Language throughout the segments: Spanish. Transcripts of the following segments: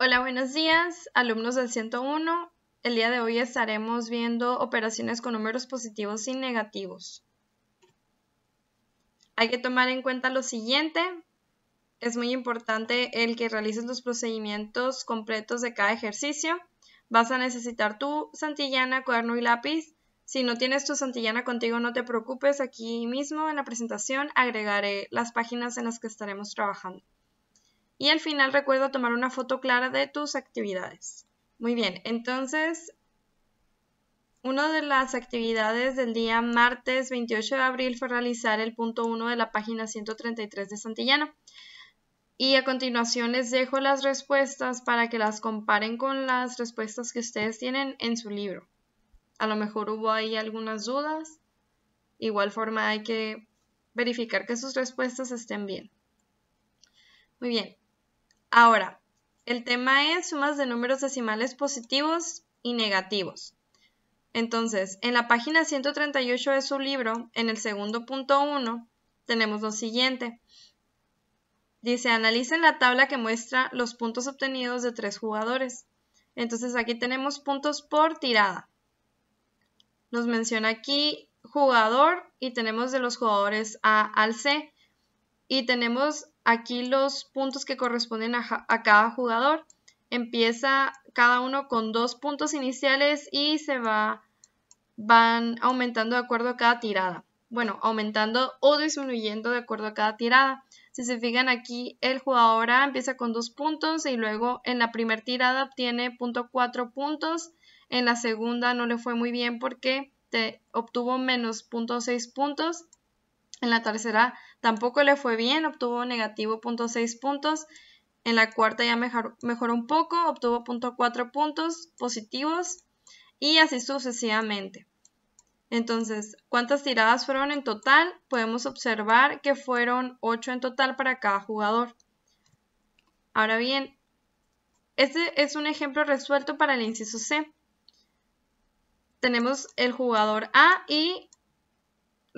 Hola, buenos días, alumnos del 101. El día de hoy estaremos viendo operaciones con números positivos y negativos. Hay que tomar en cuenta lo siguiente. Es muy importante el que realices los procedimientos completos de cada ejercicio. Vas a necesitar tu santillana, cuaderno y lápiz. Si no tienes tu santillana contigo, no te preocupes. Aquí mismo en la presentación agregaré las páginas en las que estaremos trabajando. Y al final recuerdo tomar una foto clara de tus actividades. Muy bien, entonces una de las actividades del día martes 28 de abril fue realizar el punto 1 de la página 133 de Santillana. Y a continuación les dejo las respuestas para que las comparen con las respuestas que ustedes tienen en su libro. A lo mejor hubo ahí algunas dudas. Igual forma hay que verificar que sus respuestas estén bien. Muy bien, Ahora, el tema es sumas de números decimales positivos y negativos. Entonces, en la página 138 de su libro, en el segundo punto 1, tenemos lo siguiente. Dice, analicen la tabla que muestra los puntos obtenidos de tres jugadores. Entonces aquí tenemos puntos por tirada. Nos menciona aquí jugador y tenemos de los jugadores A al C. Y tenemos aquí los puntos que corresponden a, cada jugador. Empieza cada uno con dos puntos iniciales y se va, van aumentando de acuerdo a cada tirada. Bueno, aumentando o disminuyendo de acuerdo a cada tirada. Si se fijan aquí, el jugador empieza con dos puntos y luego en la primera tirada obtiene 0.4 puntos. En la segunda no le fue muy bien porque obtuvo menos 0.6 puntos. En la tercera tampoco le fue bien, obtuvo negativo 0.6 puntos. En la cuarta ya mejoró un poco, obtuvo 0.4 puntos positivos y así sucesivamente. Entonces, ¿cuántas tiradas fueron en total? Podemos observar que fueron 8 en total para cada jugador. Ahora bien, este es un ejemplo resuelto para el inciso C. Tenemos el jugador A y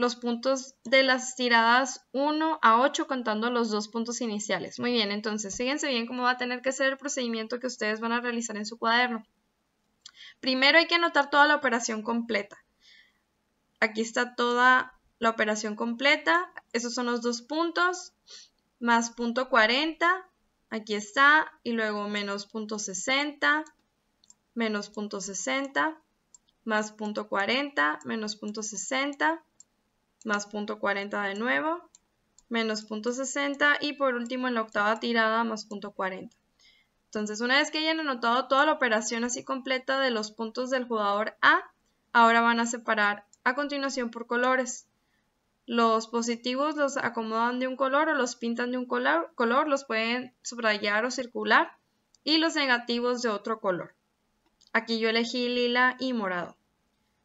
los puntos de las tiradas 1 a 8 contando los dos puntos iniciales. Muy bien, entonces fíjense bien cómo va a tener que ser el procedimiento que ustedes van a realizar en su cuaderno. Primero hay que anotar toda la operación completa. Aquí está toda la operación completa. Esos son los dos puntos. Más punto 40. Aquí está. Y luego menos punto 60. Menos punto 60. Más punto 40. Menos punto 60 más 40 de nuevo, menos 60 y por último en la octava tirada más punto 40. Entonces una vez que hayan anotado toda la operación así completa de los puntos del jugador A, ahora van a separar a continuación por colores. Los positivos los acomodan de un color o los pintan de un color los pueden subrayar o circular y los negativos de otro color. Aquí yo elegí lila y morado.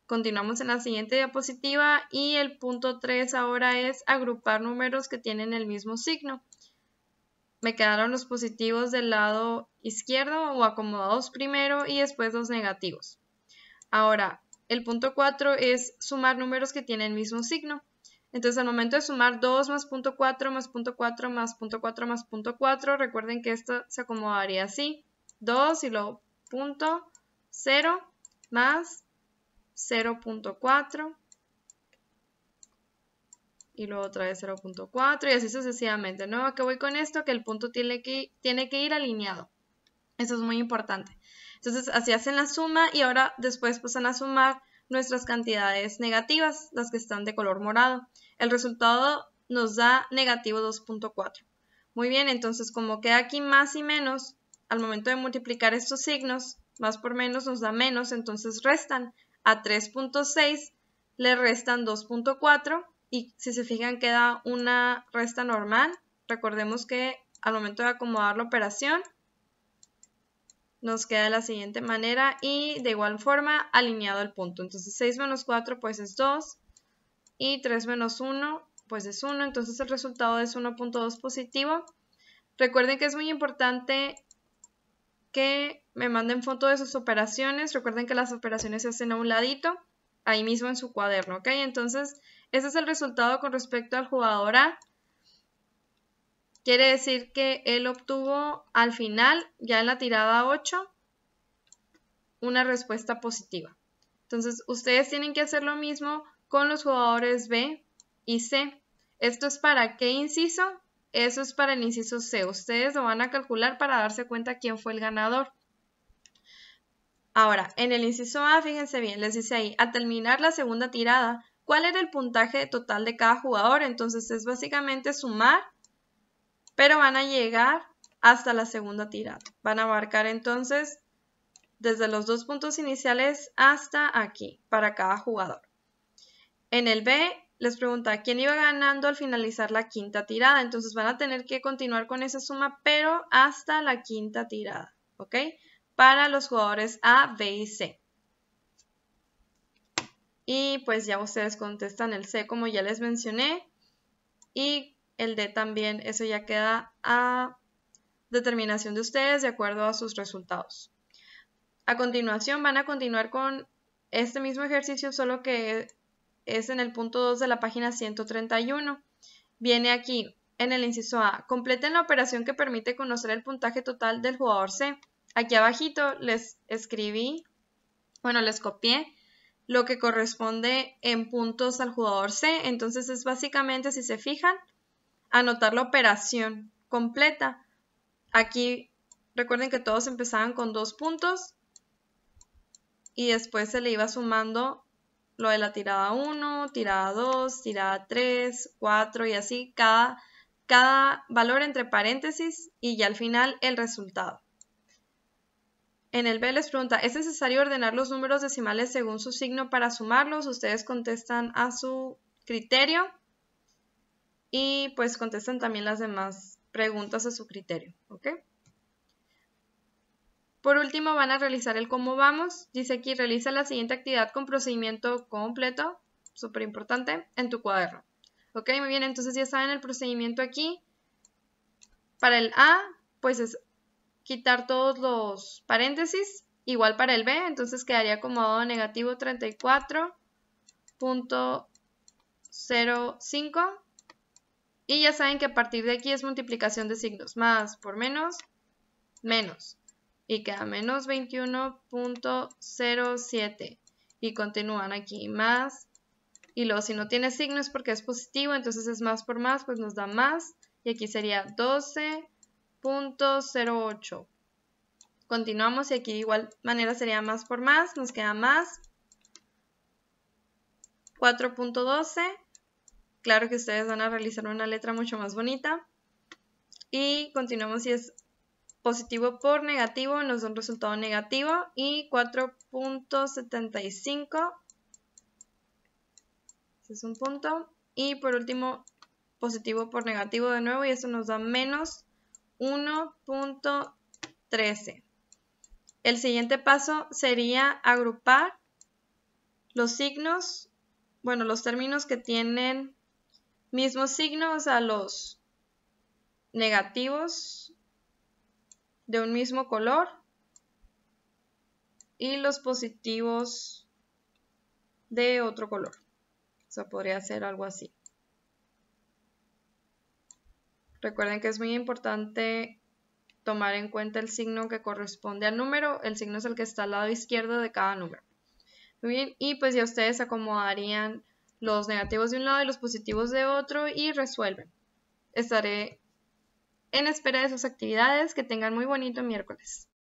Continuamos en la siguiente diapositiva y el punto 3 ahora es agrupar números que tienen el mismo signo. Me quedaron los positivos del lado izquierdo o acomodados primero y después los negativos. Ahora, el punto 4 es sumar números que tienen el mismo signo. Entonces, al momento de sumar 2 más punto 4 más punto 4 más punto 4 más punto 4, recuerden que esto se acomodaría así. 2 y luego punto 0 más 0.4 y luego otra vez 0.4 y así sucesivamente. ¿no? que voy con esto? Que el punto tiene que, tiene que ir alineado. Eso es muy importante. Entonces, así hacen la suma y ahora después pasan a sumar nuestras cantidades negativas, las que están de color morado. El resultado nos da negativo 2.4. Muy bien, entonces como queda aquí más y menos, al momento de multiplicar estos signos, más por menos nos da menos, entonces restan a 3.6 le restan 2.4 y si se fijan queda una resta normal. Recordemos que al momento de acomodar la operación nos queda de la siguiente manera y de igual forma alineado el punto. Entonces 6 menos 4 pues es 2 y 3 menos 1 pues es 1, entonces el resultado es 1.2 positivo. Recuerden que es muy importante que me manden foto de sus operaciones. Recuerden que las operaciones se hacen a un ladito, ahí mismo en su cuaderno, ¿ok? Entonces, ese es el resultado con respecto al jugador A. Quiere decir que él obtuvo al final, ya en la tirada 8, una respuesta positiva. Entonces, ustedes tienen que hacer lo mismo con los jugadores B y C. Esto es para qué inciso? Eso es para el inciso C. Ustedes lo van a calcular para darse cuenta quién fue el ganador. Ahora, en el inciso A, fíjense bien, les dice ahí, al terminar la segunda tirada, ¿cuál era el puntaje total de cada jugador? Entonces es básicamente sumar, pero van a llegar hasta la segunda tirada. Van a marcar entonces desde los dos puntos iniciales hasta aquí para cada jugador. En el B les pregunta quién iba ganando al finalizar la quinta tirada. Entonces van a tener que continuar con esa suma, pero hasta la quinta tirada, ¿ok? Para los jugadores A, B y C. Y pues ya ustedes contestan el C como ya les mencioné. Y el D también, eso ya queda a determinación de ustedes de acuerdo a sus resultados. A continuación van a continuar con este mismo ejercicio, solo que es en el punto 2 de la página 131. Viene aquí, en el inciso A, completen la operación que permite conocer el puntaje total del jugador C. Aquí abajito les escribí, bueno, les copié lo que corresponde en puntos al jugador C. Entonces es básicamente, si se fijan, anotar la operación completa. Aquí recuerden que todos empezaban con dos puntos y después se le iba sumando lo de la tirada 1, tirada 2, tirada 3, 4 y así cada, cada valor entre paréntesis y ya al final el resultado. En el B les pregunta, ¿es necesario ordenar los números decimales según su signo para sumarlos? Ustedes contestan a su criterio y pues contestan también las demás preguntas a su criterio, ¿ok? Por último, van a realizar el cómo vamos. Dice aquí, realiza la siguiente actividad con procedimiento completo, súper importante, en tu cuaderno. Ok, muy bien, entonces ya saben el procedimiento aquí. Para el A, pues es quitar todos los paréntesis, igual para el B, entonces quedaría como negativo 34.05. Y ya saben que a partir de aquí es multiplicación de signos, más por menos, menos y queda menos 21.07 y continúan aquí más y luego si no tiene signo es porque es positivo, entonces es más por más, pues nos da más y aquí sería 12.08. Continuamos y aquí de igual manera sería más por más, nos queda más 4.12. Claro que ustedes van a realizar una letra mucho más bonita. Y continuamos y es positivo por negativo nos da un resultado negativo y 4.75 ese es un punto y por último positivo por negativo de nuevo y eso nos da menos 1.13 el siguiente paso sería agrupar los signos bueno los términos que tienen mismos signos a los negativos de un mismo color y los positivos de otro color. O sea, podría hacer algo así. Recuerden que es muy importante tomar en cuenta el signo que corresponde al número. El signo es el que está al lado izquierdo de cada número. Muy bien, y pues ya ustedes acomodarían los negativos de un lado y los positivos de otro y resuelven. Estaré en espera de sus actividades. Que tengan muy bonito miércoles.